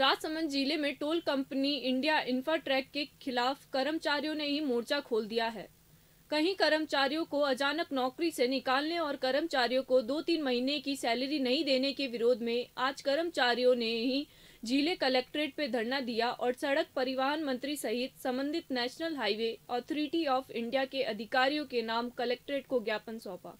राजसमंद जिले में toll company India इंफ्राट्रैक के खिलाफ कर्मचारियों ने ही मोर्चा खोल दिया है कहीं कर्मचारियों को अचानक नौकरी से निकालने और कर्मचारियों को दो तीन महीने की सैलरी नहीं देने के विरोध में आज कर्मचारियों ने ही जिले कलेक्ट्रेट पे धरना दिया और सड़क परिवहन मंत्री सहित संबंधित National Highway Authority of India के अधिकारियों के नाम कलेक्ट्रेट को ज्ञापन सौंपा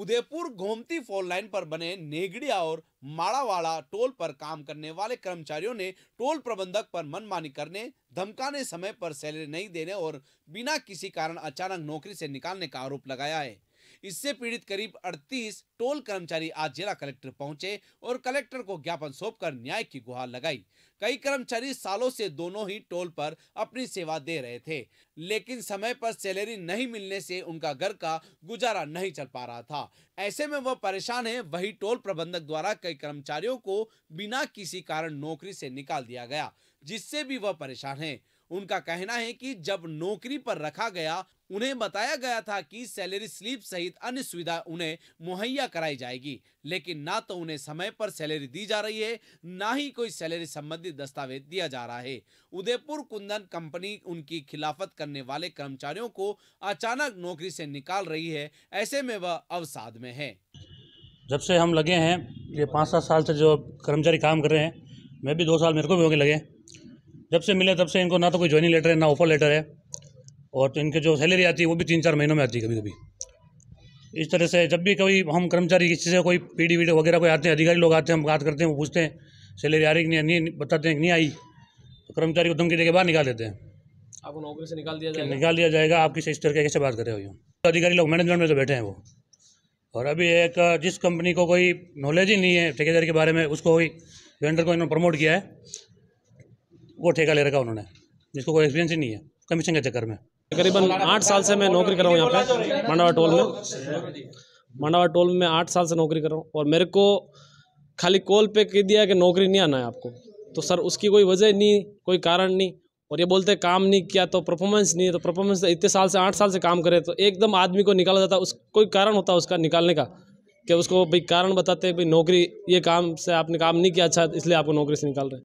उदयपुर गोमती फोर लाइन पर बने नेगड़िया और माड़ावाड़ा टोल पर काम करने वाले कर्मचारियों ने टोल प्रबंधक पर मनमानी करने धमकाने समय पर सैलरी नहीं देने और बिना किसी कारण अचानक नौकरी से निकालने का आरोप लगाया है इससे पीड़ित करीब 38 टोल कर्मचारी आज जिला कलेक्टर पहुंचे और कलेक्टर को ज्ञापन सौंपकर न्याय की गुहार लगाई कई कर्मचारी सालों से दोनों ही टोल पर अपनी सेवा दे रहे थे लेकिन समय पर सैलरी नहीं मिलने से उनका घर का गुजारा नहीं चल पा रहा था ऐसे में वह परेशान है वही टोल प्रबंधक द्वारा कई कर्मचारियों को बिना किसी कारण नौकरी से निकाल दिया गया जिससे भी वह परेशान है उनका कहना है कि जब नौकरी पर रखा गया उन्हें बताया गया था कि सैलरी स्लिप सहित अन्य सुविधा उन्हें मुहैया कराई जाएगी लेकिन ना तो उन्हें समय पर सैलरी दी जा रही है ना ही कोई सैलरी संबंधी दस्तावेज दिया जा रहा है उदयपुर कुंदन कंपनी उनकी खिलाफत करने वाले कर्मचारियों को अचानक नौकरी से निकाल रही है ऐसे में वह अवसाद में है जब से हम लगे हैं ये पाँच सात साल से जो कर्मचारी काम कर रहे हैं मैं भी दो साल मेरे को भी होंगे लगे जब से मिले तब से इनको ना तो कोई ज्वाइनिंग लेटर है ना ऑफर लेटर है और तो इनके जो सैलरी आती है वो भी तीन चार महीनों में आती है कभी कभी इस तरह से जब भी कभी हम कर्मचारी किसी से कोई पीडी वीडियो वगैरह कोई आते हैं अधिकारी लोग आते हैं हम बात करते हैं वो पूछते हैं सैलरी आ रही नहीं नहीं बताते हैं कि नहीं आई तो कर्मचारी को धमकी देकर बाहर निकाल देते हैं आपको नौकरी से निकाल दिया जाएगा निकाल दिया जाएगा आप किसी इस तरह कैसे बात रहे हो तो अधिकारी लोग मैनेजमेंट में तो बैठे हैं वो और अभी एक जिस कंपनी को कोई नॉलेज ही नहीं है ठेकेदार के बारे में उसको कोई वेंडर को इन्होंने प्रमोट किया है वो ठेका ले रखा उन्होंने जिसको कोई एक्सपीरियंस ही नहीं है कमीशन के चक्कर में तकरीबन आठ साल से मैं नौकरी कर रहा हूँ यहाँ पे मंडावा टोल में मंडावा टोल में आठ साल से नौकरी कर रहा हूँ और मेरे को खाली कॉल पे कह दिया कि नौकरी नहीं आना है आपको तो सर उसकी कोई वजह नहीं कोई कारण नहीं और ये बोलते काम नहीं किया तो परफॉर्मेंस नहीं है तो परफॉर्मेंस तो इतने साल से आठ साल से काम करे तो एकदम आदमी को निकाला जाता उस कोई कारण होता है उसका निकालने का कि उसको भाई कारण बताते भाई नौकरी ये काम से आपने काम नहीं किया अच्छा इसलिए आपको नौकरी से निकाल रहे